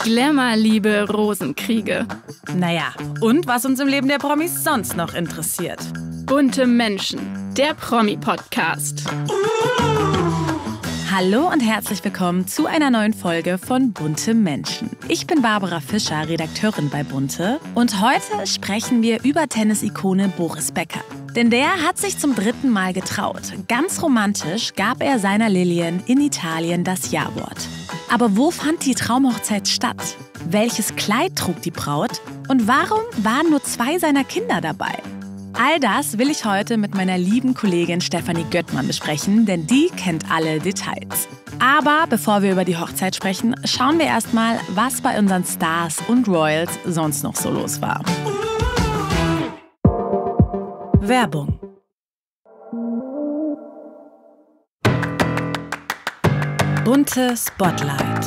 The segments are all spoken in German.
Glamour-Liebe, Rosenkriege. Naja, und was uns im Leben der Promis sonst noch interessiert. Bunte Menschen, der Promi-Podcast. Hallo und herzlich willkommen zu einer neuen Folge von Bunte Menschen. Ich bin Barbara Fischer, Redakteurin bei Bunte. Und heute sprechen wir über Tennis-Ikone Boris Becker. Denn der hat sich zum dritten Mal getraut. Ganz romantisch gab er seiner Lillian in Italien das Ja-Wort. Aber wo fand die Traumhochzeit statt? Welches Kleid trug die Braut? Und warum waren nur zwei seiner Kinder dabei? All das will ich heute mit meiner lieben Kollegin Stefanie Göttmann besprechen, denn die kennt alle Details. Aber bevor wir über die Hochzeit sprechen, schauen wir erstmal, was bei unseren Stars und Royals sonst noch so los war. Werbung Bunte Spotlight.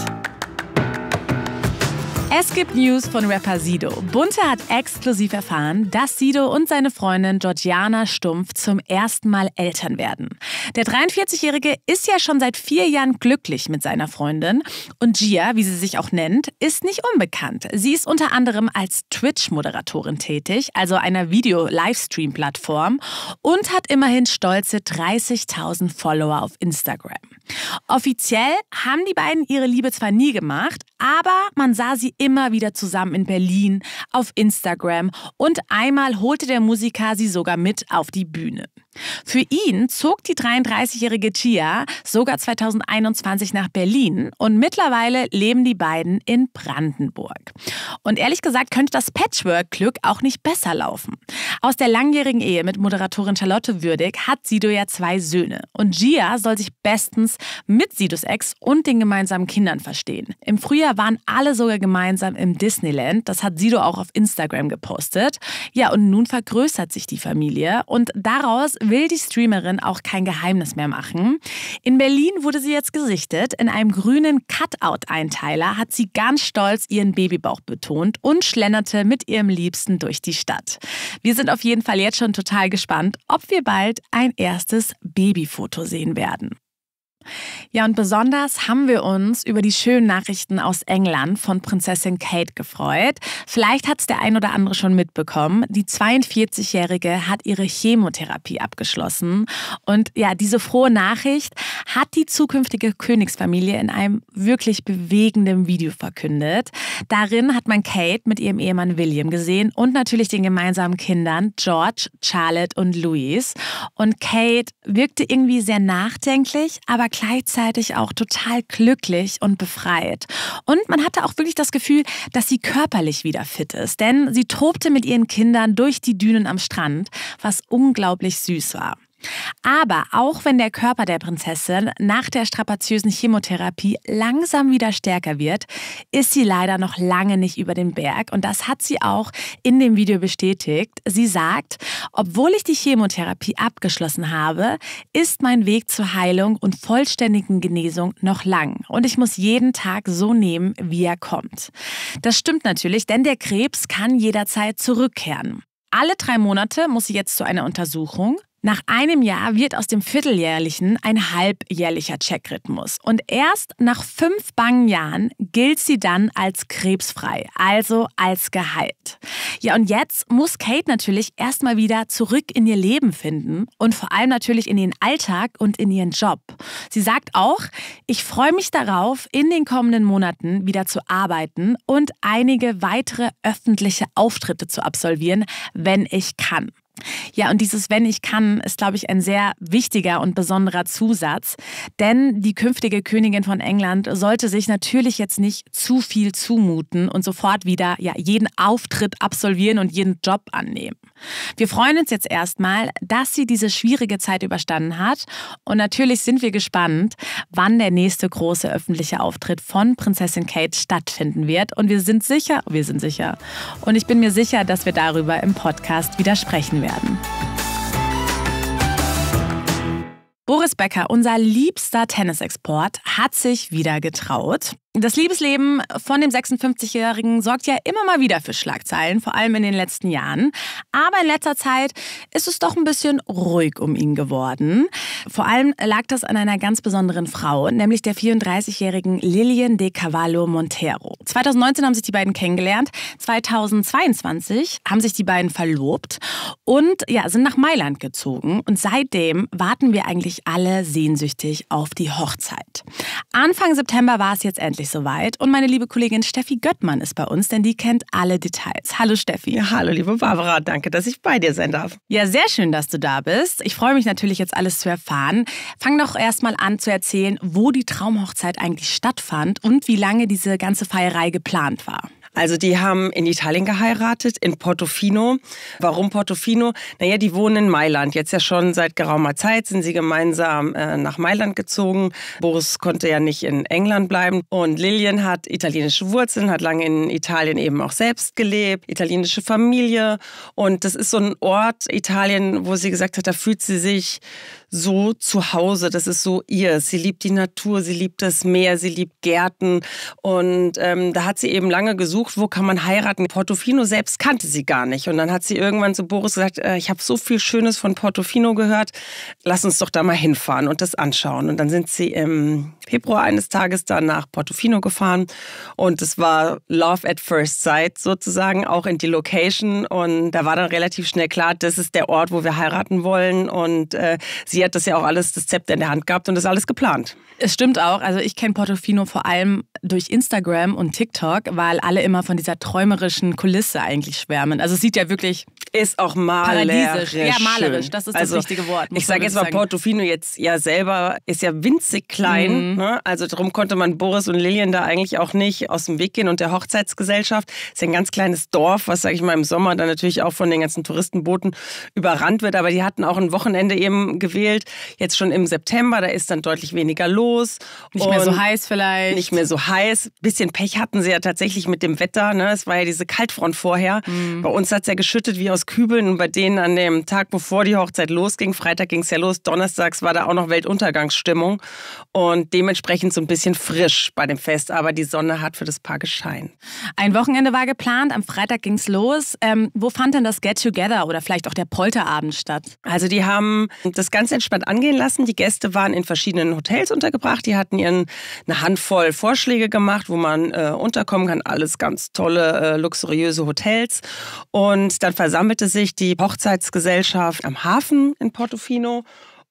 Es gibt News von Rapper Sido. Bunte hat exklusiv erfahren, dass Sido und seine Freundin Georgiana Stumpf zum ersten Mal Eltern werden. Der 43-Jährige ist ja schon seit vier Jahren glücklich mit seiner Freundin. Und Gia, wie sie sich auch nennt, ist nicht unbekannt. Sie ist unter anderem als Twitch-Moderatorin tätig, also einer Video-Livestream-Plattform, und hat immerhin stolze 30.000 Follower auf Instagram. Offiziell haben die beiden ihre Liebe zwar nie gemacht, aber man sah sie immer wieder zusammen in Berlin, auf Instagram und einmal holte der Musiker sie sogar mit auf die Bühne. Für ihn zog die 33-jährige Chia sogar 2021 nach Berlin und mittlerweile leben die beiden in Brandenburg. Und ehrlich gesagt könnte das Patchwork-Glück auch nicht besser laufen. Aus der langjährigen Ehe mit Moderatorin Charlotte Würdig hat Sido ja zwei Söhne und Gia soll sich bestens mit Sidos Ex und den gemeinsamen Kindern verstehen. Im Frühjahr waren alle sogar gemeinsam im Disneyland, das hat Sido auch auf Instagram gepostet. Ja, und nun vergrößert sich die Familie und daraus will die Streamerin auch kein Geheimnis mehr machen. In Berlin wurde sie jetzt gesichtet. In einem grünen Cutout-Einteiler hat sie ganz stolz ihren Babybauch betont und schlenderte mit ihrem Liebsten durch die Stadt. Wir sind auf jeden Fall jetzt schon total gespannt, ob wir bald ein erstes Babyfoto sehen werden. Ja, und besonders haben wir uns über die schönen Nachrichten aus England von Prinzessin Kate gefreut. Vielleicht hat es der ein oder andere schon mitbekommen. Die 42-Jährige hat ihre Chemotherapie abgeschlossen. Und ja, diese frohe Nachricht hat die zukünftige Königsfamilie in einem wirklich bewegenden Video verkündet. Darin hat man Kate mit ihrem Ehemann William gesehen und natürlich den gemeinsamen Kindern George, Charlotte und Louise. Und Kate wirkte irgendwie sehr nachdenklich, aber gleichzeitig auch total glücklich und befreit. Und man hatte auch wirklich das Gefühl, dass sie körperlich wieder fit ist, denn sie tobte mit ihren Kindern durch die Dünen am Strand, was unglaublich süß war. Aber auch wenn der Körper der Prinzessin nach der strapaziösen Chemotherapie langsam wieder stärker wird, ist sie leider noch lange nicht über den Berg. Und das hat sie auch in dem Video bestätigt. Sie sagt, obwohl ich die Chemotherapie abgeschlossen habe, ist mein Weg zur Heilung und vollständigen Genesung noch lang. Und ich muss jeden Tag so nehmen, wie er kommt. Das stimmt natürlich, denn der Krebs kann jederzeit zurückkehren. Alle drei Monate muss sie jetzt zu einer Untersuchung. Nach einem Jahr wird aus dem vierteljährlichen ein halbjährlicher Checkrhythmus. Und erst nach fünf bangen Jahren gilt sie dann als krebsfrei, also als geheilt. Ja, und jetzt muss Kate natürlich erstmal wieder zurück in ihr Leben finden und vor allem natürlich in ihren Alltag und in ihren Job. Sie sagt auch, ich freue mich darauf, in den kommenden Monaten wieder zu arbeiten und einige weitere öffentliche Auftritte zu absolvieren, wenn ich kann. Ja, und dieses Wenn ich kann ist, glaube ich, ein sehr wichtiger und besonderer Zusatz, denn die künftige Königin von England sollte sich natürlich jetzt nicht zu viel zumuten und sofort wieder ja, jeden Auftritt absolvieren und jeden Job annehmen. Wir freuen uns jetzt erstmal, dass sie diese schwierige Zeit überstanden hat und natürlich sind wir gespannt, wann der nächste große öffentliche Auftritt von Prinzessin Kate stattfinden wird und wir sind sicher, wir sind sicher und ich bin mir sicher, dass wir darüber im Podcast wieder sprechen werden werden. Boris Becker, unser liebster Tennisexport, hat sich wieder getraut. Das Liebesleben von dem 56-Jährigen sorgt ja immer mal wieder für Schlagzeilen, vor allem in den letzten Jahren. Aber in letzter Zeit ist es doch ein bisschen ruhig um ihn geworden. Vor allem lag das an einer ganz besonderen Frau, nämlich der 34-jährigen Lilian de Cavallo Montero. 2019 haben sich die beiden kennengelernt, 2022 haben sich die beiden verlobt und ja, sind nach Mailand gezogen. Und seitdem warten wir eigentlich alle sehnsüchtig auf die Hochzeit. Anfang September war es jetzt endlich endlich soweit und meine liebe Kollegin Steffi Göttmann ist bei uns, denn die kennt alle Details. Hallo Steffi. Ja, hallo liebe Barbara, danke, dass ich bei dir sein darf. Ja, sehr schön, dass du da bist. Ich freue mich natürlich jetzt alles zu erfahren. Fang doch erstmal an zu erzählen, wo die Traumhochzeit eigentlich stattfand und wie lange diese ganze Feierei geplant war. Also die haben in Italien geheiratet, in Portofino. Warum Portofino? Naja, die wohnen in Mailand. Jetzt ja schon seit geraumer Zeit sind sie gemeinsam äh, nach Mailand gezogen. Boris konnte ja nicht in England bleiben. Und Lilian hat italienische Wurzeln, hat lange in Italien eben auch selbst gelebt, italienische Familie. Und das ist so ein Ort Italien, wo sie gesagt hat, da fühlt sie sich so zu Hause. Das ist so ihr. Sie liebt die Natur, sie liebt das Meer, sie liebt Gärten. Und ähm, da hat sie eben lange gesucht, wo kann man heiraten. Portofino selbst kannte sie gar nicht. Und dann hat sie irgendwann zu Boris gesagt, äh, ich habe so viel Schönes von Portofino gehört, lass uns doch da mal hinfahren und das anschauen. Und dann sind sie im Februar eines Tages da nach Portofino gefahren. Und es war Love at First Sight sozusagen, auch in die Location. Und da war dann relativ schnell klar, das ist der Ort, wo wir heiraten wollen. Und äh, sie sie hat das ja auch alles, das Zepter in der Hand gehabt und das alles geplant. Es stimmt auch. Also ich kenne Portofino vor allem durch Instagram und TikTok, weil alle immer von dieser träumerischen Kulisse eigentlich schwärmen. Also es sieht ja wirklich ist auch malerisch. Ja, malerisch, das ist also, das richtige Wort. Ich sage jetzt mal, Portofino jetzt ja selber ist ja winzig klein. Mhm. Ne? Also darum konnte man Boris und Lillian da eigentlich auch nicht aus dem Weg gehen und der Hochzeitsgesellschaft. Ist ja ein ganz kleines Dorf, was, sage ich mal, im Sommer dann natürlich auch von den ganzen Touristenbooten überrannt wird. Aber die hatten auch ein Wochenende eben gewählt gewählt. Jetzt schon im September, da ist dann deutlich weniger los. Nicht mehr so heiß vielleicht. Nicht mehr so heiß. Bisschen Pech hatten sie ja tatsächlich mit dem Wetter. Ne? Es war ja diese Kaltfront vorher. Mhm. Bei uns hat es ja geschüttet wie aus Kübeln. Und bei denen an dem Tag, bevor die Hochzeit losging, Freitag ging es ja los, donnerstags war da auch noch Weltuntergangsstimmung. Und dementsprechend so ein bisschen frisch bei dem Fest. Aber die Sonne hat für das Paar gescheint. Ein Wochenende war geplant. Am Freitag ging es los. Ähm, wo fand denn das Get-Together oder vielleicht auch der Polterabend statt? Also die haben das ganze entspannt angehen lassen. Die Gäste waren in verschiedenen Hotels untergebracht. Die hatten ihren eine Handvoll Vorschläge gemacht, wo man äh, unterkommen kann. Alles ganz tolle, äh, luxuriöse Hotels. Und dann versammelte sich die Hochzeitsgesellschaft am Hafen in Portofino.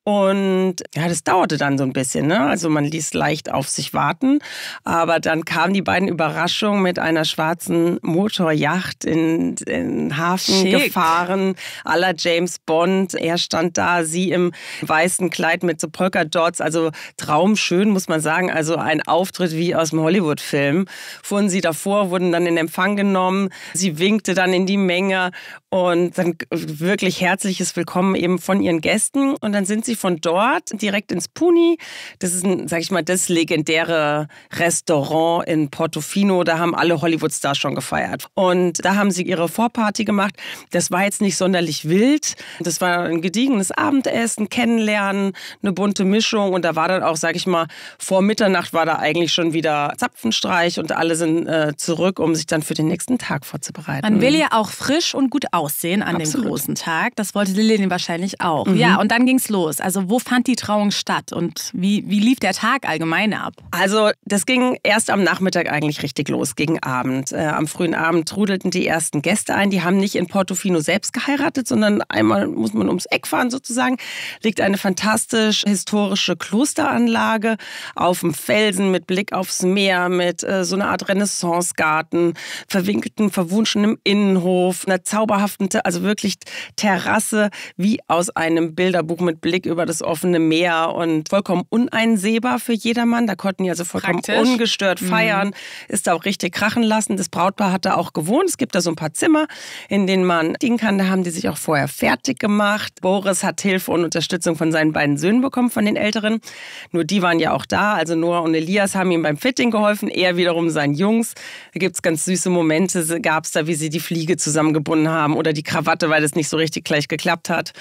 Und ja, das dauerte dann so ein bisschen. Ne? Also man ließ leicht auf sich warten. Aber dann kamen die beiden Überraschungen mit einer schwarzen Motorjacht in den Hafen Schick. gefahren, aller James Bond. Er stand da, sie im weißen Kleid mit so Polka-Dots. Also traumschön, muss man sagen. Also ein Auftritt wie aus dem Hollywood-Film. Fuhren sie davor, wurden dann in Empfang genommen. Sie winkte dann in die Menge und dann wirklich herzliches Willkommen eben von ihren Gästen. Und dann sind sie sie von dort direkt ins Puni. Das ist, ein, ich mal, das legendäre Restaurant in Portofino. Da haben alle Hollywood-Stars schon gefeiert. Und da haben sie ihre Vorparty gemacht. Das war jetzt nicht sonderlich wild. Das war ein gediegenes Abendessen, Kennenlernen, eine bunte Mischung. Und da war dann auch, sag ich mal, vor Mitternacht war da eigentlich schon wieder Zapfenstreich und alle sind äh, zurück, um sich dann für den nächsten Tag vorzubereiten. Man will ja auch frisch und gut aussehen an Absolut. dem großen Tag. Das wollte Lillian wahrscheinlich auch. Mhm. Ja, und dann ging es los. Also wo fand die Trauung statt und wie, wie lief der Tag allgemein ab? Also das ging erst am Nachmittag eigentlich richtig los, gegen Abend. Äh, am frühen Abend trudelten die ersten Gäste ein. Die haben nicht in Portofino selbst geheiratet, sondern einmal muss man ums Eck fahren sozusagen. Liegt eine fantastisch historische Klosteranlage auf dem Felsen mit Blick aufs Meer, mit äh, so einer Art Renaissancegarten, verwinkelten, verwunschenem Innenhof, einer zauberhaften, also wirklich Terrasse wie aus einem Bilderbuch mit Blick über über das offene Meer und vollkommen uneinsehbar für jedermann. Da konnten die also vollkommen Praktisch. ungestört mhm. feiern, mhm. ist da auch richtig krachen lassen. Das Brautpaar hat da auch gewohnt. Es gibt da so ein paar Zimmer, in denen man liegen kann. Da haben die sich auch vorher fertig gemacht. Boris hat Hilfe und Unterstützung von seinen beiden Söhnen bekommen, von den Älteren. Nur die waren ja auch da. Also Noah und Elias haben ihm beim Fitting geholfen, er wiederum seinen Jungs. Da gibt es ganz süße Momente, gab es da, wie sie die Fliege zusammengebunden haben oder die Krawatte, weil das nicht so richtig gleich geklappt hat.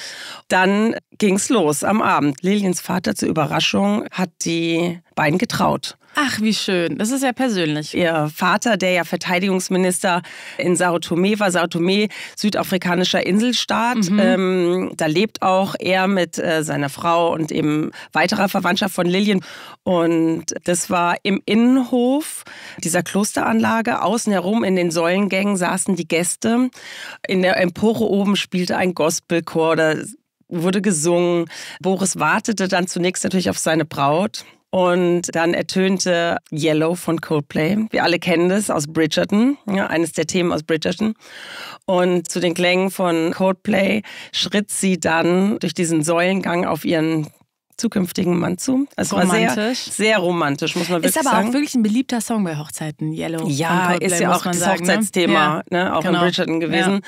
Dann ging es los am Abend. Liliens Vater zur Überraschung hat die beiden getraut. Ach, wie schön. Das ist ja persönlich. Ihr Vater, der ja Verteidigungsminister in Sao Tome war, Sao Tome, südafrikanischer Inselstaat. Mhm. Ähm, da lebt auch er mit äh, seiner Frau und eben weiterer Verwandtschaft von Lilien. Und das war im Innenhof dieser Klosteranlage. Außen herum in den Säulengängen saßen die Gäste. In der Empore oben spielte ein Gospelchor oder wurde gesungen. Boris wartete dann zunächst natürlich auf seine Braut. Und dann ertönte Yellow von Coldplay. Wir alle kennen das aus Bridgerton, ja, eines der Themen aus Bridgerton. Und zu den Klängen von Coldplay schritt sie dann durch diesen Säulengang auf ihren zukünftigen Mann zu. Also es romantisch. War sehr, sehr romantisch, muss man wirklich sagen. Ist aber sagen. auch wirklich ein beliebter Song bei Hochzeiten, Yellow. Ja, Coldplay, ist ja auch das sagen, ne? Hochzeitsthema, ne? Ja. ne? auch genau. in Bridgerton gewesen. Ja.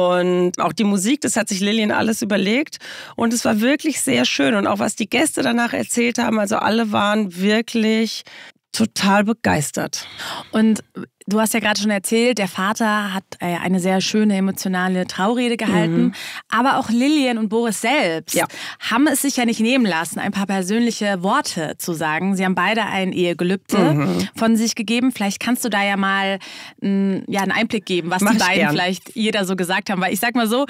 Und auch die Musik, das hat sich Lillian alles überlegt. Und es war wirklich sehr schön. Und auch was die Gäste danach erzählt haben, also alle waren wirklich total begeistert. Und Du hast ja gerade schon erzählt, der Vater hat äh, eine sehr schöne emotionale Traurede gehalten. Mhm. Aber auch Lillian und Boris selbst ja. haben es sich ja nicht nehmen lassen, ein paar persönliche Worte zu sagen. Sie haben beide ein Ehegelübde mhm. von sich gegeben. Vielleicht kannst du da ja mal ja, einen Einblick geben, was Mach die beiden gern. vielleicht jeder so gesagt haben. Weil ich sag mal so,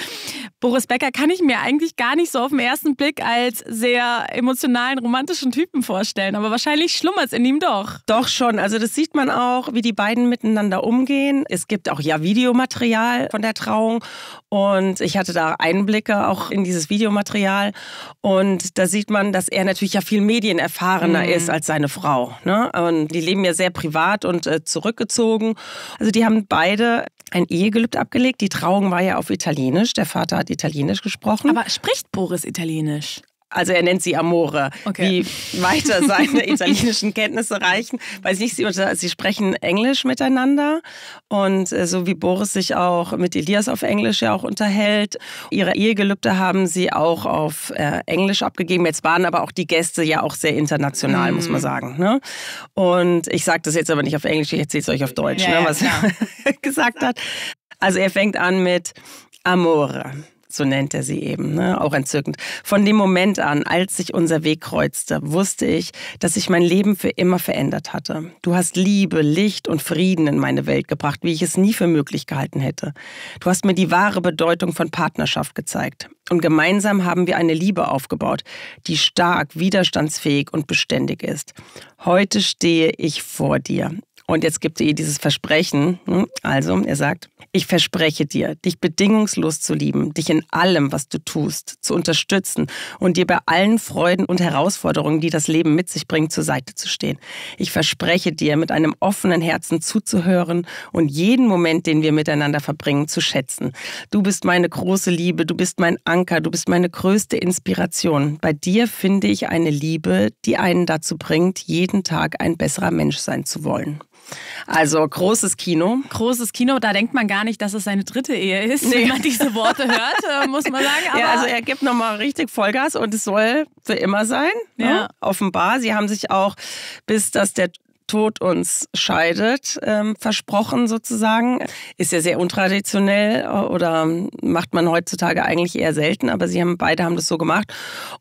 Boris Becker kann ich mir eigentlich gar nicht so auf den ersten Blick als sehr emotionalen, romantischen Typen vorstellen. Aber wahrscheinlich schlummert es in ihm doch. Doch schon. Also das sieht man auch, wie die beiden mit miteinander umgehen. Es gibt auch ja Videomaterial von der Trauung und ich hatte da Einblicke auch in dieses Videomaterial und da sieht man, dass er natürlich ja viel medienerfahrener mhm. ist als seine Frau. Ne? Und die leben ja sehr privat und äh, zurückgezogen. Also die haben beide ein Ehegelübde abgelegt. Die Trauung war ja auf Italienisch. Der Vater hat Italienisch gesprochen. Aber spricht Boris Italienisch? also er nennt sie Amore, okay. wie weiter seine italienischen Kenntnisse reichen. Weiß nicht, sie, sie sprechen Englisch miteinander und äh, so wie Boris sich auch mit Elias auf Englisch ja auch unterhält. Ihre Ehegelübde haben sie auch auf äh, Englisch abgegeben. Jetzt waren aber auch die Gäste ja auch sehr international, mm. muss man mhm. sagen. Ne? Und ich sage das jetzt aber nicht auf Englisch, ich erzähle es euch auf Deutsch, ja, ne, was ja. er gesagt hat. Also er fängt an mit Amore so nennt er sie eben, ne? auch entzückend. Von dem Moment an, als sich unser Weg kreuzte, wusste ich, dass sich mein Leben für immer verändert hatte. Du hast Liebe, Licht und Frieden in meine Welt gebracht, wie ich es nie für möglich gehalten hätte. Du hast mir die wahre Bedeutung von Partnerschaft gezeigt. Und gemeinsam haben wir eine Liebe aufgebaut, die stark, widerstandsfähig und beständig ist. Heute stehe ich vor dir. Und jetzt gibt er ihr dieses Versprechen. Ne? Also, er sagt, ich verspreche dir, dich bedingungslos zu lieben, dich in allem, was du tust, zu unterstützen und dir bei allen Freuden und Herausforderungen, die das Leben mit sich bringt, zur Seite zu stehen. Ich verspreche dir, mit einem offenen Herzen zuzuhören und jeden Moment, den wir miteinander verbringen, zu schätzen. Du bist meine große Liebe, du bist mein Anker, du bist meine größte Inspiration. Bei dir finde ich eine Liebe, die einen dazu bringt, jeden Tag ein besserer Mensch sein zu wollen. Also großes Kino. Großes Kino, da denkt man gar nicht, dass es seine dritte Ehe ist, nee. wenn man diese Worte hört, äh, muss man sagen. Aber ja, also er gibt nochmal richtig Vollgas und es soll für immer sein. Ne? Ja. Ne? Offenbar. Sie haben sich auch, bis dass der Tod uns scheidet, ähm, versprochen sozusagen. Ist ja sehr untraditionell äh, oder macht man heutzutage eigentlich eher selten, aber sie haben beide haben das so gemacht.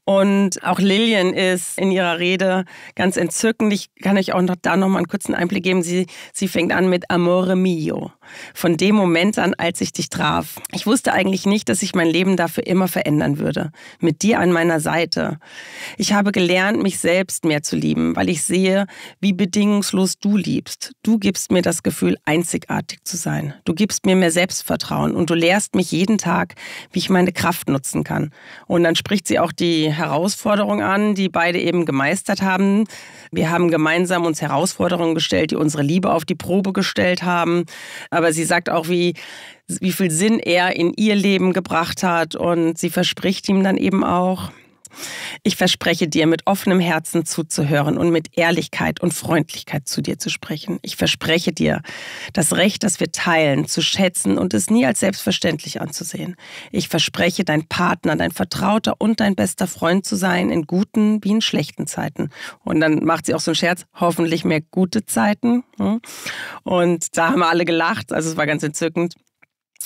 Und auch Lillian ist in ihrer Rede ganz entzückend. Ich kann euch auch noch da noch mal einen kurzen Einblick geben. Sie, sie fängt an mit Amore mio. Von dem Moment an, als ich dich traf. Ich wusste eigentlich nicht, dass ich mein Leben dafür immer verändern würde. Mit dir an meiner Seite. Ich habe gelernt, mich selbst mehr zu lieben, weil ich sehe, wie bedingt bedingungslos du liebst. Du gibst mir das Gefühl, einzigartig zu sein. Du gibst mir mehr Selbstvertrauen und du lehrst mich jeden Tag, wie ich meine Kraft nutzen kann. Und dann spricht sie auch die Herausforderung an, die beide eben gemeistert haben. Wir haben gemeinsam uns Herausforderungen gestellt, die unsere Liebe auf die Probe gestellt haben. Aber sie sagt auch, wie wie viel Sinn er in ihr Leben gebracht hat und sie verspricht ihm dann eben auch, ich verspreche dir, mit offenem Herzen zuzuhören und mit Ehrlichkeit und Freundlichkeit zu dir zu sprechen. Ich verspreche dir, das Recht, das wir teilen, zu schätzen und es nie als selbstverständlich anzusehen. Ich verspreche, dein Partner, dein Vertrauter und dein bester Freund zu sein, in guten wie in schlechten Zeiten. Und dann macht sie auch so einen Scherz, hoffentlich mehr gute Zeiten. Hm? Und da haben wir alle gelacht, also es war ganz entzückend.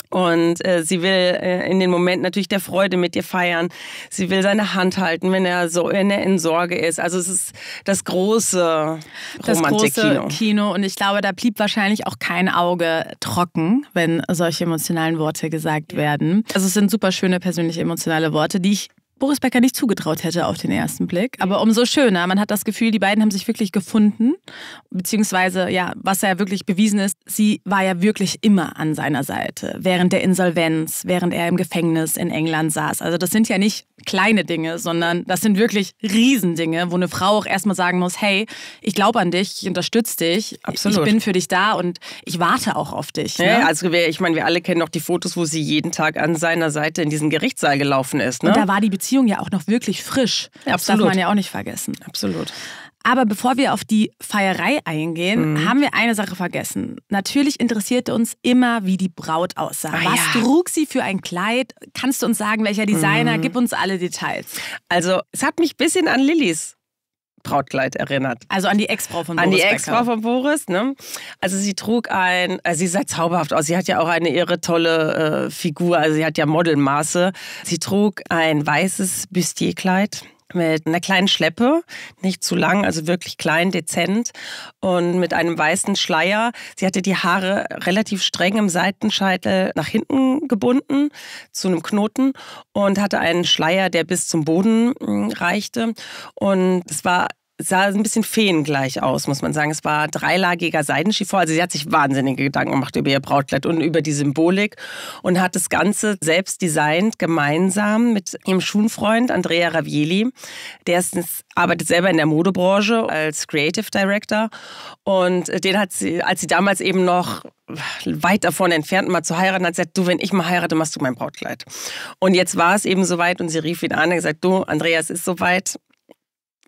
Und äh, sie will äh, in den Moment natürlich der Freude mit dir feiern. Sie will seine Hand halten, wenn er so wenn er in Sorge ist. Also es ist das große Das große Kino. Und ich glaube, da blieb wahrscheinlich auch kein Auge trocken, wenn solche emotionalen Worte gesagt werden. Also es sind super schöne persönliche emotionale Worte, die ich Boris Becker nicht zugetraut hätte auf den ersten Blick. Mhm. Aber umso schöner. Man hat das Gefühl, die beiden haben sich wirklich gefunden. Beziehungsweise, ja, was ja wirklich bewiesen ist, sie war ja wirklich immer an seiner Seite. Während der Insolvenz, während er im Gefängnis in England saß. Also, das sind ja nicht kleine Dinge, sondern das sind wirklich Riesendinge, wo eine Frau auch erstmal sagen muss: Hey, ich glaube an dich, ich unterstütze dich, Absolut. ich bin für dich da und ich warte auch auf dich. Ne? Ja, also, ich meine, wir alle kennen noch die Fotos, wo sie jeden Tag an seiner Seite in diesen Gerichtssaal gelaufen ist. Ne? Und da war die Beziehung Beziehung ja auch noch wirklich frisch. Ja, das darf man ja auch nicht vergessen. Absolut. Aber bevor wir auf die Feierei eingehen, mhm. haben wir eine Sache vergessen. Natürlich interessierte uns immer, wie die Braut aussah. Ah, Was ja. trug sie für ein Kleid? Kannst du uns sagen, welcher Designer? Mhm. Gib uns alle Details. Also, es hat mich ein bisschen an Lillys Brautkleid erinnert. Also an die Ex-Frau von Boris. An die Ex-Frau von Boris, ne? Also sie trug ein, also sie sah zauberhaft aus. Sie hat ja auch eine irre tolle äh, Figur, also sie hat ja Modelmaße. Sie trug ein weißes Bustierkleid mit einer kleinen Schleppe, nicht zu lang, also wirklich klein, dezent und mit einem weißen Schleier. Sie hatte die Haare relativ streng im Seitenscheitel nach hinten gebunden zu einem Knoten und hatte einen Schleier, der bis zum Boden hm, reichte und es war sah ein bisschen feengleich aus, muss man sagen. Es war dreilagiger Seidenschiffor. Also sie hat sich wahnsinnige Gedanken gemacht über ihr Brautkleid und über die Symbolik und hat das Ganze selbst designt, gemeinsam mit ihrem Schulfreund Andrea Ravieli. Der ist, arbeitet selber in der Modebranche als Creative Director. Und den hat sie, als sie damals eben noch weit davon entfernt, mal zu heiraten, hat gesagt, du, wenn ich mal heirate, machst du mein Brautkleid. Und jetzt war es eben soweit und sie rief ihn an und gesagt, du, Andreas, ist soweit,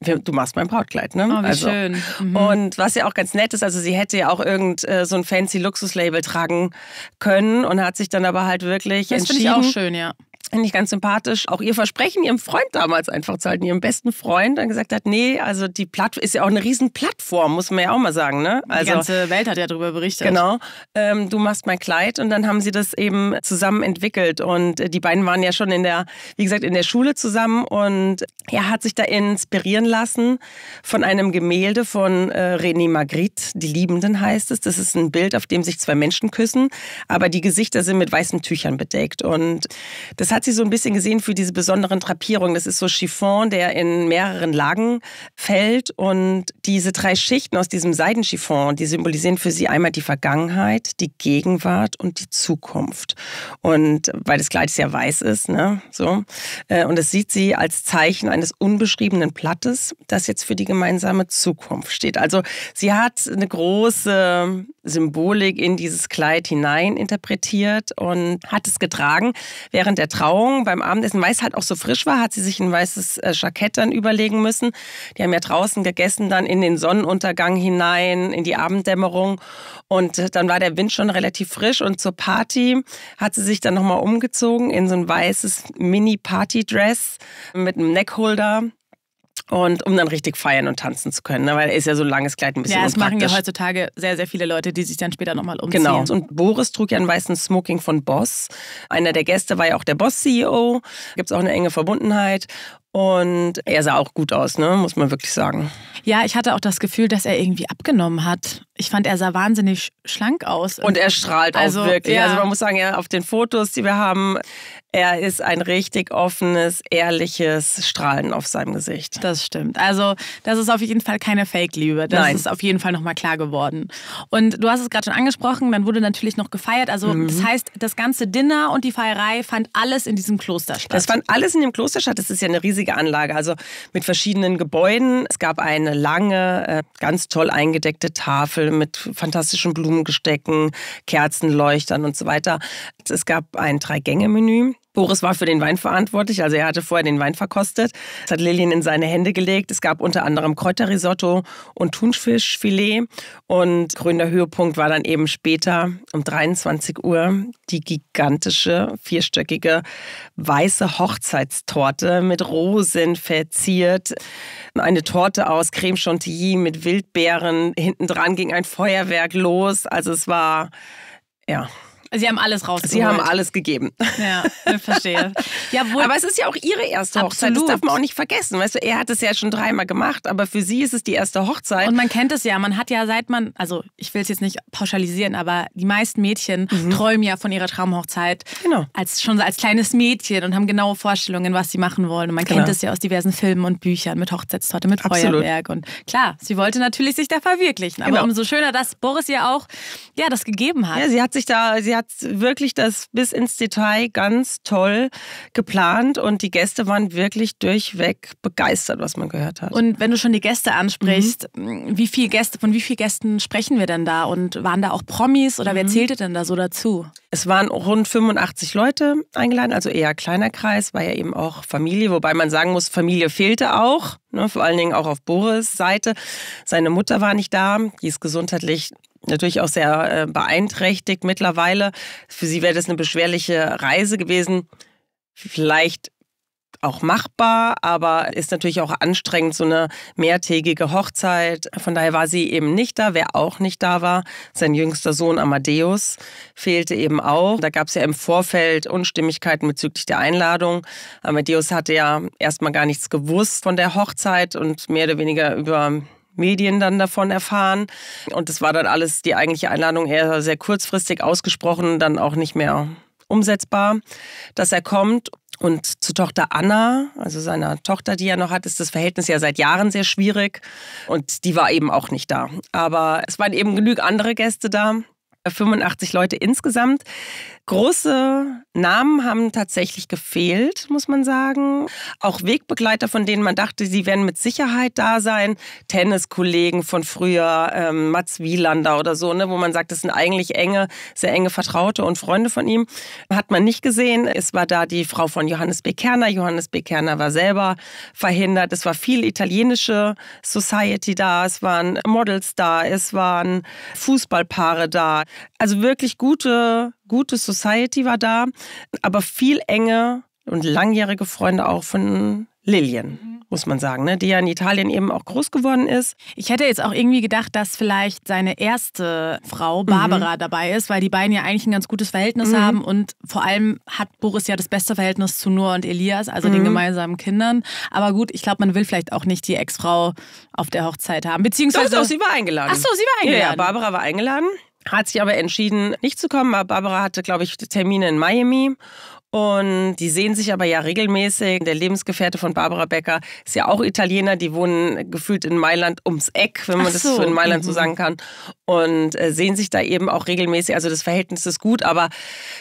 du machst mein Brautkleid, ne? Oh, wie also. schön. Mhm. Und was ja auch ganz nett ist, also sie hätte ja auch irgend äh, so ein fancy Luxuslabel tragen können und hat sich dann aber halt wirklich das entschieden. Das finde ich auch schön, ja finde ich ganz sympathisch, auch ihr Versprechen ihrem Freund damals einfach zu halten, ihrem besten Freund, dann gesagt hat, nee, also die Plattform ist ja auch eine Riesenplattform, muss man ja auch mal sagen. Ne? Also, die ganze Welt hat ja darüber berichtet. Genau, ähm, du machst mein Kleid und dann haben sie das eben zusammen entwickelt und äh, die beiden waren ja schon in der, wie gesagt, in der Schule zusammen und er hat sich da inspirieren lassen von einem Gemälde von äh, René Magritte, Die Liebenden heißt es. Das ist ein Bild, auf dem sich zwei Menschen küssen, aber die Gesichter sind mit weißen Tüchern bedeckt und das hat hat sie so ein bisschen gesehen für diese besonderen Trapierungen. Das ist so Chiffon, der in mehreren Lagen fällt. Und diese drei Schichten aus diesem Seidenschiffon, die symbolisieren für sie einmal die Vergangenheit, die Gegenwart und die Zukunft. Und weil das Kleid sehr weiß ist, ne, so. Äh, und das sieht sie als Zeichen eines unbeschriebenen Blattes, das jetzt für die gemeinsame Zukunft steht. Also sie hat eine große Symbolik in dieses Kleid hinein interpretiert und hat es getragen während der Trauer Trauung beim Abendessen, weil es halt auch so frisch war, hat sie sich ein weißes äh, Jackett dann überlegen müssen. Die haben ja draußen gegessen, dann in den Sonnenuntergang hinein, in die Abenddämmerung. Und äh, dann war der Wind schon relativ frisch. Und zur Party hat sie sich dann nochmal umgezogen in so ein weißes Mini-Party-Dress mit einem Neckholder und um dann richtig feiern und tanzen zu können, ne? weil ist ja so ein langes Kleid ein bisschen Ja, das machen ja heutzutage sehr, sehr viele Leute, die sich dann später nochmal umziehen. Genau. Und Boris trug ja einen weißen Smoking von Boss. Einer der Gäste war ja auch der Boss-CEO. Gibt es auch eine enge Verbundenheit. Und er sah auch gut aus, ne? muss man wirklich sagen. Ja, ich hatte auch das Gefühl, dass er irgendwie abgenommen hat. Ich fand, er sah wahnsinnig schlank aus. Und er strahlt also, auch wirklich. Ja. Also man muss sagen, ja, auf den Fotos, die wir haben, er ist ein richtig offenes, ehrliches Strahlen auf seinem Gesicht. Das stimmt. Also das ist auf jeden Fall keine Fake-Liebe. Das Nein. ist auf jeden Fall nochmal klar geworden. Und du hast es gerade schon angesprochen, dann wurde natürlich noch gefeiert. Also mhm. das heißt, das ganze Dinner und die Feierei fand alles in diesem Kloster statt. Das fand alles in dem Kloster statt. Das ist ja eine riesige riesige Anlage, also mit verschiedenen Gebäuden. Es gab eine lange, äh, ganz toll eingedeckte Tafel mit fantastischen Blumengestecken, Kerzenleuchtern und so weiter. Es gab ein Drei-Gänge-Menü Boris war für den Wein verantwortlich, also er hatte vorher den Wein verkostet. Das hat Lillian in seine Hände gelegt. Es gab unter anderem Kräuterrisotto und Thunfischfilet. Und grüner Höhepunkt war dann eben später um 23 Uhr die gigantische, vierstöckige weiße Hochzeitstorte mit Rosen verziert. Eine Torte aus Creme Chantilly mit Wildbeeren. Hinten dran ging ein Feuerwerk los. Also es war, ja, Sie haben alles rausgeholt. Sie haben alles gegeben. Ja, ich verstehe. Jawohl. Aber es ist ja auch ihre erste Hochzeit. Absolut. Das darf man auch nicht vergessen. Weißt du, er hat es ja schon dreimal gemacht, aber für sie ist es die erste Hochzeit. Und man kennt es ja. Man hat ja seit man, also ich will es jetzt nicht pauschalisieren, aber die meisten Mädchen mhm. träumen ja von ihrer Traumhochzeit. Genau. Als, schon als kleines Mädchen und haben genaue Vorstellungen, was sie machen wollen. Und man genau. kennt es ja aus diversen Filmen und Büchern mit Hochzeitstorte, mit Absolut. Feuerwerk. Und klar, sie wollte natürlich sich da verwirklichen. Aber genau. umso schöner, dass Boris ihr auch ja, das gegeben hat. Ja, sie hat sich da, sie hat hat wirklich das bis ins Detail ganz toll geplant und die Gäste waren wirklich durchweg begeistert, was man gehört hat. Und wenn du schon die Gäste ansprichst, mhm. Mm, wie viel Gäste, von wie vielen Gästen sprechen wir denn da und waren da auch Promis oder mhm. wer zählte denn da so dazu? Es waren rund 85 Leute eingeladen, also eher kleiner Kreis, war ja eben auch Familie, wobei man sagen muss, Familie fehlte auch, ne, vor allen Dingen auch auf Boris Seite. Seine Mutter war nicht da, die ist gesundheitlich natürlich auch sehr äh, beeinträchtigt mittlerweile. Für sie wäre das eine beschwerliche Reise gewesen. Vielleicht auch machbar, aber ist natürlich auch anstrengend, so eine mehrtägige Hochzeit. Von daher war sie eben nicht da. Wer auch nicht da war, sein jüngster Sohn Amadeus fehlte eben auch. Da gab es ja im Vorfeld Unstimmigkeiten bezüglich der Einladung. Amadeus hatte ja erstmal gar nichts gewusst von der Hochzeit und mehr oder weniger über Medien dann davon erfahren. Und das war dann alles die eigentliche Einladung eher sehr kurzfristig ausgesprochen, dann auch nicht mehr umsetzbar, dass er kommt. Und zu Tochter Anna, also seiner Tochter, die er noch hat, ist das Verhältnis ja seit Jahren sehr schwierig. Und die war eben auch nicht da. Aber es waren eben genügend andere Gäste da. 85 Leute insgesamt. Große Namen haben tatsächlich gefehlt, muss man sagen. Auch Wegbegleiter, von denen man dachte, sie werden mit Sicherheit da sein. Tenniskollegen von früher, ähm, Mats Wielander oder so, ne, wo man sagt, das sind eigentlich enge, sehr enge Vertraute und Freunde von ihm. Hat man nicht gesehen. Es war da die Frau von Johannes Bekerner. Johannes Bekerner war selber verhindert. Es war viel italienische Society da. Es waren Models da. Es waren Fußballpaare da. Also wirklich gute, gute Society war da, aber viel enge und langjährige Freunde auch von Lillian. Mhm. muss man sagen, ne? die ja in Italien eben auch groß geworden ist. Ich hätte jetzt auch irgendwie gedacht, dass vielleicht seine erste Frau Barbara mhm. dabei ist, weil die beiden ja eigentlich ein ganz gutes Verhältnis mhm. haben und vor allem hat Boris ja das beste Verhältnis zu Noah und Elias, also mhm. den gemeinsamen Kindern. Aber gut, ich glaube, man will vielleicht auch nicht die Ex-Frau auf der Hochzeit haben, beziehungsweise doch, doch, sie war eingeladen. Ach so, sie war eingeladen. Ja, ja Barbara war eingeladen hat sich aber entschieden, nicht zu kommen. Barbara hatte, glaube ich, Termine in Miami. Und die sehen sich aber ja regelmäßig. Der Lebensgefährte von Barbara Becker ist ja auch Italiener. Die wohnen gefühlt in Mailand ums Eck, wenn man so. das so in Mailand so mhm. sagen kann. Und äh, sehen sich da eben auch regelmäßig. Also das Verhältnis ist gut, aber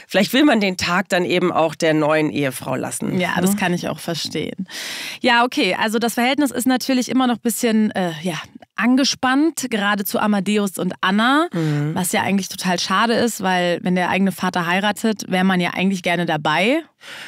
vielleicht will man den Tag dann eben auch der neuen Ehefrau lassen. Ja, das hm? kann ich auch verstehen. Ja, okay. Also das Verhältnis ist natürlich immer noch ein bisschen äh, ja, angespannt, gerade zu Amadeus und Anna, mhm. was ja eigentlich total schade ist, weil wenn der eigene Vater heiratet, wäre man ja eigentlich gerne dabei.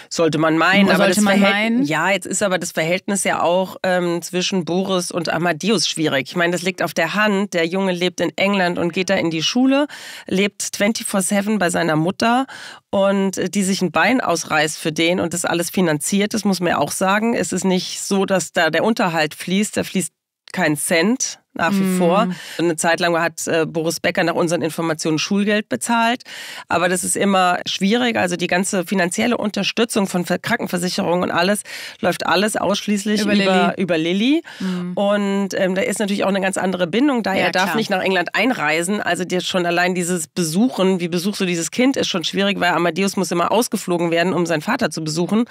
Sollte man meinen, aber sollte das man meinen. Ja, jetzt ist aber das Verhältnis ja auch ähm, zwischen Boris und Amadeus schwierig. Ich meine, das liegt auf der Hand. Der Junge lebt in England und geht da in die Schule, lebt 24-7 bei seiner Mutter und äh, die sich ein Bein ausreißt für den und das alles finanziert, das muss man ja auch sagen. Es ist nicht so, dass da der Unterhalt fließt, da fließt kein Cent nach wie mm. vor. Mhm. Eine Zeit lang hat äh, Boris Becker nach unseren Informationen Schulgeld bezahlt, aber das ist immer schwierig. Also die ganze finanzielle Unterstützung von Krankenversicherungen und alles läuft alles ausschließlich über, über Lilly. Über Lilly. Mm. Und ähm, da ist natürlich auch eine ganz andere Bindung da. Ja, er darf klar. nicht nach England einreisen. Also dir schon allein dieses Besuchen, wie besuchst du dieses Kind, ist schon schwierig, weil Amadeus muss immer ausgeflogen werden, um seinen Vater zu besuchen.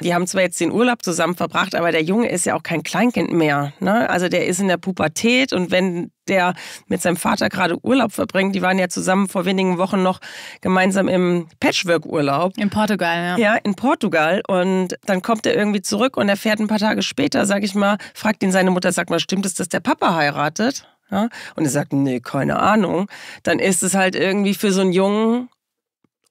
Die haben zwar jetzt den Urlaub zusammen verbracht, aber der Junge ist ja auch kein Kleinkind mehr. Ne? Also der ist in der Pubertät und wenn der mit seinem Vater gerade Urlaub verbringt, die waren ja zusammen vor wenigen Wochen noch gemeinsam im Patchwork-Urlaub. In Portugal, ja. Ja, in Portugal. Und dann kommt er irgendwie zurück und er fährt ein paar Tage später, sag ich mal, fragt ihn seine Mutter, sag mal, stimmt es, dass der Papa heiratet? Ja? Und er sagt, nee, keine Ahnung. Dann ist es halt irgendwie für so einen Jungen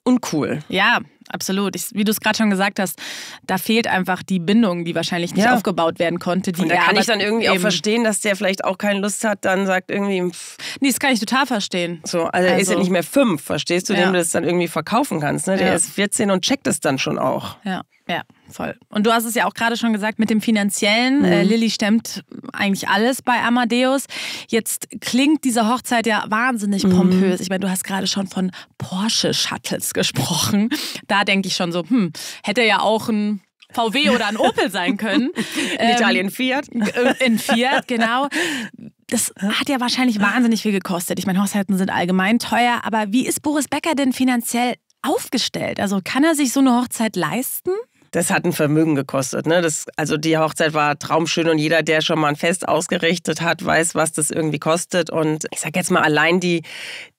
uncool. Ja, Absolut. Ich, wie du es gerade schon gesagt hast, da fehlt einfach die Bindung, die wahrscheinlich nicht ja. aufgebaut werden konnte. und da kann ich dann irgendwie auch verstehen, dass der vielleicht auch keine Lust hat, dann sagt irgendwie. Pff. Nee, das kann ich total verstehen. So, also, also. er ist ja also nicht mehr fünf, verstehst du, ja. dem du das dann irgendwie verkaufen kannst. Ne? Der ja. ist 14 und checkt es dann schon auch. Ja. Ja, voll. Und du hast es ja auch gerade schon gesagt mit dem Finanziellen. Äh, mhm. Äh, Lilly stemmt eigentlich alles bei Amadeus. Jetzt klingt diese Hochzeit ja wahnsinnig mhm. pompös. Ich meine, du hast gerade schon von Porsche-Shuttles gesprochen. Da denke ich schon so, hm, hätte ja auch ein VW oder ein Opel sein können. In Italien ähm, Fiat. Äh, in Fiat, genau. Das hat ja wahrscheinlich wahnsinnig viel gekostet. Ich meine, Hochzeiten sind allgemein teuer, aber wie ist Boris Becker denn finanziell aufgestellt? Also kann er sich so eine Hochzeit leisten? das hat ein Vermögen gekostet. Ne? Das, also die Hochzeit war traumschön und jeder, der schon mal ein Fest ausgerichtet hat, weiß, was das irgendwie kostet. Und ich sage jetzt mal, allein die,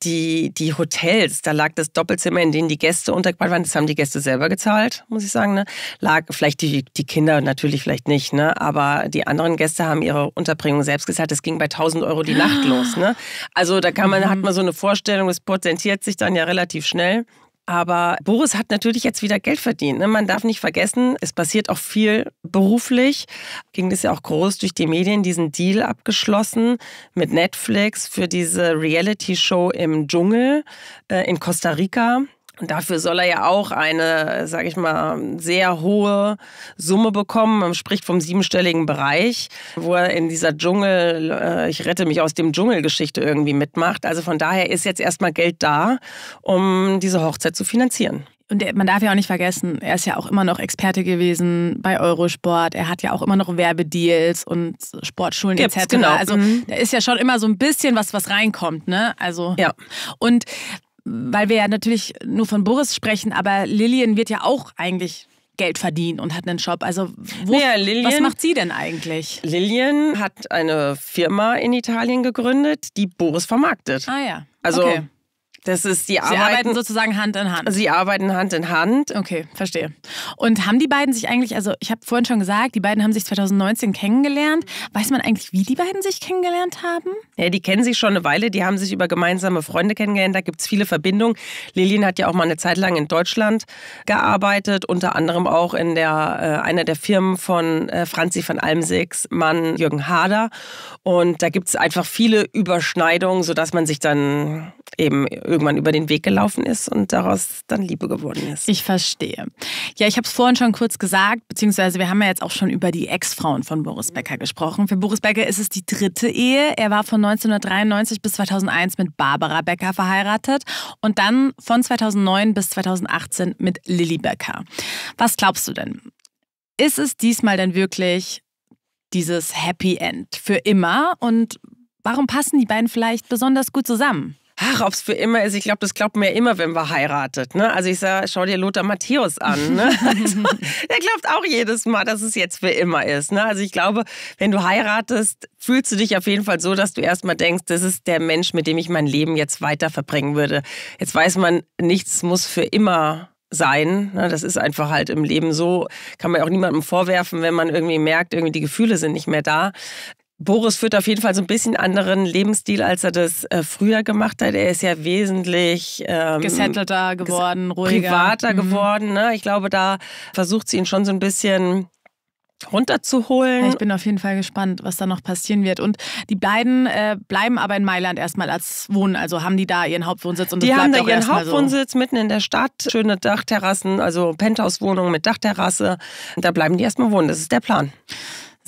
die, die Hotels, da lag das Doppelzimmer, in dem die Gäste untergebracht waren, das haben die Gäste selber gezahlt, muss ich sagen. Ne? Lag vielleicht die, die Kinder natürlich vielleicht nicht, ne? aber die anderen Gäste haben ihre Unterbringung selbst gezahlt. Das ging bei 1000 Euro die Nacht los. Ne? Also da kann man, mhm. hat man so eine Vorstellung, es potenziert sich dann ja relativ schnell. Aber Boris hat natürlich jetzt wieder Geld verdient. Ne? Man darf nicht vergessen, es passiert auch viel beruflich. Ging das ja auch groß durch die Medien, diesen Deal abgeschlossen mit Netflix für diese Reality-Show im Dschungel äh, in Costa Rica. Und dafür soll er ja auch eine, sage ich mal, sehr hohe Summe bekommen. Man spricht vom siebenstelligen Bereich, wo er in dieser Dschungel, äh, ich rette mich aus dem Dschungel-Geschichte irgendwie mitmacht. Also von daher ist jetzt erstmal Geld da, um diese Hochzeit zu finanzieren. Und man darf ja auch nicht vergessen, er ist ja auch immer noch Experte gewesen bei Eurosport. Er hat ja auch immer noch Werbedeals und Sportschulen Gibt's, etc. Genau. Also mhm. da ist ja schon immer so ein bisschen was, was reinkommt, ne? Also ja. Und weil wir ja natürlich nur von Boris sprechen, aber Lillian wird ja auch eigentlich Geld verdienen und hat einen Shop. Also wo, naja, Lillian, was macht sie denn eigentlich? Lillian hat eine Firma in Italien gegründet, die Boris vermarktet. Ah ja. Also okay. Das ist, die arbeiten, Sie arbeiten sozusagen Hand in Hand. Sie arbeiten Hand in Hand. Okay, verstehe. Und haben die beiden sich eigentlich, also ich habe vorhin schon gesagt, die beiden haben sich 2019 kennengelernt. Weiß man eigentlich, wie die beiden sich kennengelernt haben? Ja, die kennen sich schon eine Weile. Die haben sich über gemeinsame Freunde kennengelernt. Da gibt es viele Verbindungen. Lilien hat ja auch mal eine Zeit lang in Deutschland gearbeitet, unter anderem auch in der, äh, einer der Firmen von äh, Franzi van Almsigs Mann Jürgen Hader. Und da gibt es einfach viele Überschneidungen, sodass man sich dann eben irgendwann über den Weg gelaufen ist und daraus dann Liebe geworden ist. Ich verstehe. Ja, ich habe es vorhin schon kurz gesagt, beziehungsweise wir haben ja jetzt auch schon über die Ex-Frauen von Boris Becker gesprochen. Für Boris Becker ist es die dritte Ehe. Er war von 1993 bis 2001 mit Barbara Becker verheiratet und dann von 2009 bis 2018 mit Lilly Becker. Was glaubst du denn? Ist es diesmal denn wirklich dieses Happy End für immer und warum passen die beiden vielleicht besonders gut zusammen? ach, ob es für immer ist, ich glaube, das glaubt mir ja immer, wenn wir heiratet. Ne? Also ich sage, schau dir Lothar Matthäus an. Ne? Also, der glaubt auch jedes Mal, dass es jetzt für immer ist. Ne? Also ich glaube, wenn du heiratest, fühlst du dich auf jeden Fall so, dass du erstmal denkst, das ist der Mensch, mit dem ich mein Leben jetzt weiter verbringen würde. Jetzt weiß man, nichts muss für immer sein. Ne? Das ist einfach halt im Leben so. Kann man auch niemandem vorwerfen, wenn man irgendwie merkt, irgendwie die Gefühle sind nicht mehr da. Boris führt auf jeden Fall so ein bisschen anderen Lebensstil, als er das äh, früher gemacht hat. Er ist ja wesentlich ähm, gesettelter geworden, ges ruhiger. Privater mhm. geworden. Ne? Ich glaube, da versucht sie ihn schon so ein bisschen runterzuholen. Ich bin auf jeden Fall gespannt, was da noch passieren wird. Und die beiden äh, bleiben aber in Mailand erstmal als Wohnen, also haben die da ihren Hauptwohnsitz und die haben da ihren Hauptwohnsitz so. mitten in der Stadt, schöne Dachterrassen, also Penthouse-Wohnungen mit Dachterrasse. Da bleiben die erstmal wohnen. Das ist der Plan.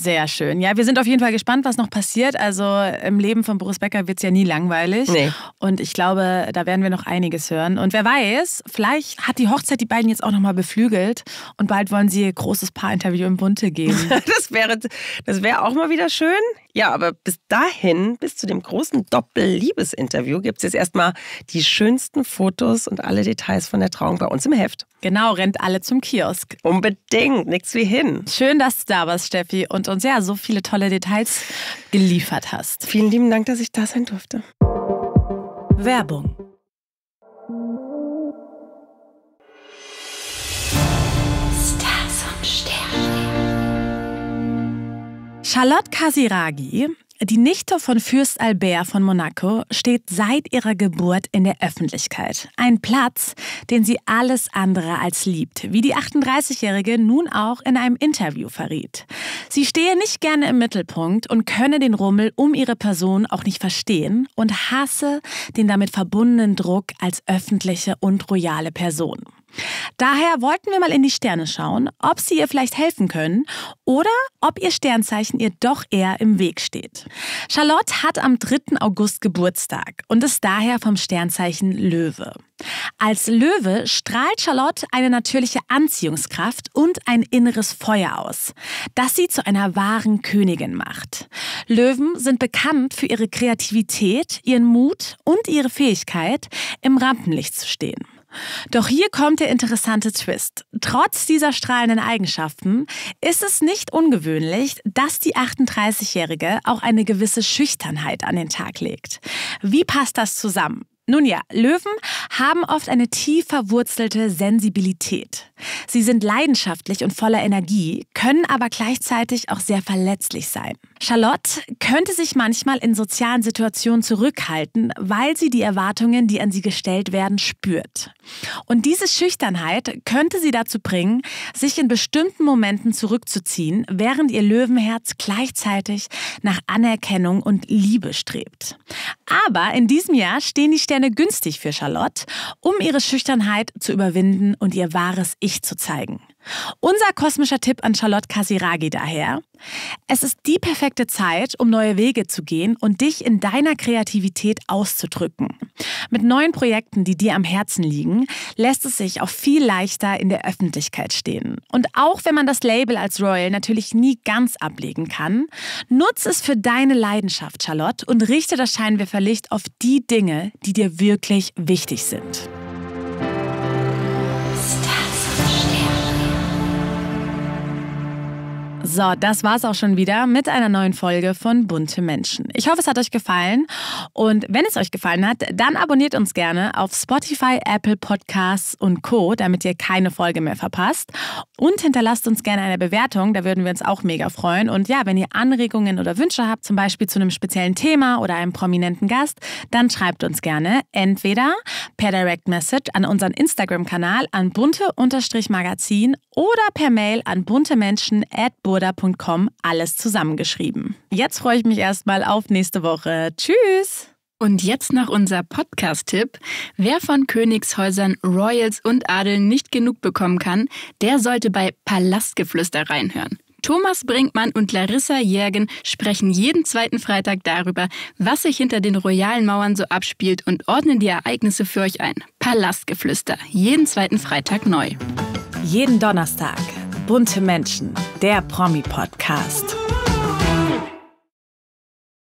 Sehr schön. Ja, wir sind auf jeden Fall gespannt, was noch passiert. Also im Leben von Boris Becker wird es ja nie langweilig. Nee. Und ich glaube, da werden wir noch einiges hören. Und wer weiß, vielleicht hat die Hochzeit die beiden jetzt auch nochmal beflügelt und bald wollen sie ihr großes Paar-Interview im Bunte geben. das wäre das wär auch mal wieder schön. Ja, aber bis dahin, bis zu dem großen Doppel-Liebes-Interview, gibt es jetzt erstmal die schönsten Fotos und alle Details von der Trauung bei uns im Heft. Genau, rennt alle zum Kiosk. Unbedingt, nichts wie hin. Schön, dass du da warst, Steffi, und uns ja so viele tolle Details geliefert hast. Vielen lieben Dank, dass ich da sein durfte. Werbung. Stars und Charlotte Kasiragi die Nichte von Fürst Albert von Monaco steht seit ihrer Geburt in der Öffentlichkeit. Ein Platz, den sie alles andere als liebt, wie die 38-Jährige nun auch in einem Interview verriet. Sie stehe nicht gerne im Mittelpunkt und könne den Rummel um ihre Person auch nicht verstehen und hasse den damit verbundenen Druck als öffentliche und royale Person. Daher wollten wir mal in die Sterne schauen, ob sie ihr vielleicht helfen können oder ob ihr Sternzeichen ihr doch eher im Weg steht. Charlotte hat am 3. August Geburtstag und ist daher vom Sternzeichen Löwe. Als Löwe strahlt Charlotte eine natürliche Anziehungskraft und ein inneres Feuer aus, das sie zu einer wahren Königin macht. Löwen sind bekannt für ihre Kreativität, ihren Mut und ihre Fähigkeit, im Rampenlicht zu stehen. Doch hier kommt der interessante Twist. Trotz dieser strahlenden Eigenschaften ist es nicht ungewöhnlich, dass die 38-Jährige auch eine gewisse Schüchternheit an den Tag legt. Wie passt das zusammen? Nun ja, Löwen haben oft eine tief verwurzelte Sensibilität. Sie sind leidenschaftlich und voller Energie, können aber gleichzeitig auch sehr verletzlich sein. Charlotte könnte sich manchmal in sozialen Situationen zurückhalten, weil sie die Erwartungen, die an sie gestellt werden, spürt. Und diese Schüchternheit könnte sie dazu bringen, sich in bestimmten Momenten zurückzuziehen, während ihr Löwenherz gleichzeitig nach Anerkennung und Liebe strebt. Aber in diesem Jahr stehen die Sterne Umstände günstig für Charlotte, um ihre Schüchternheit zu überwinden und ihr wahres Ich zu zeigen. Unser kosmischer Tipp an Charlotte Kasiragi daher. Es ist die perfekte Zeit, um neue Wege zu gehen und dich in deiner Kreativität auszudrücken. Mit neuen Projekten, die dir am Herzen liegen, lässt es sich auch viel leichter in der Öffentlichkeit stehen. Und auch wenn man das Label als Royal natürlich nie ganz ablegen kann, nutze es für deine Leidenschaft, Charlotte, und richte das Scheinwerferlicht auf die Dinge, die dir wirklich wichtig sind. So, das war's auch schon wieder mit einer neuen Folge von Bunte Menschen. Ich hoffe, es hat euch gefallen. Und wenn es euch gefallen hat, dann abonniert uns gerne auf Spotify, Apple Podcasts und Co., damit ihr keine Folge mehr verpasst. Und hinterlasst uns gerne eine Bewertung, da würden wir uns auch mega freuen. Und ja, wenn ihr Anregungen oder Wünsche habt, zum Beispiel zu einem speziellen Thema oder einem prominenten Gast, dann schreibt uns gerne entweder per Direct Message an unseren Instagram-Kanal an bunte-magazin oder per Mail an bunte burda.com alles zusammengeschrieben. Jetzt freue ich mich erstmal auf nächste Woche. Tschüss! Und jetzt noch unser Podcast-Tipp. Wer von Königshäusern, Royals und Adeln nicht genug bekommen kann, der sollte bei Palastgeflüster reinhören. Thomas Brinkmann und Larissa Jergen sprechen jeden zweiten Freitag darüber, was sich hinter den royalen Mauern so abspielt und ordnen die Ereignisse für euch ein. Palastgeflüster, jeden zweiten Freitag neu. Jeden Donnerstag Bunte Menschen, der Promi-Podcast.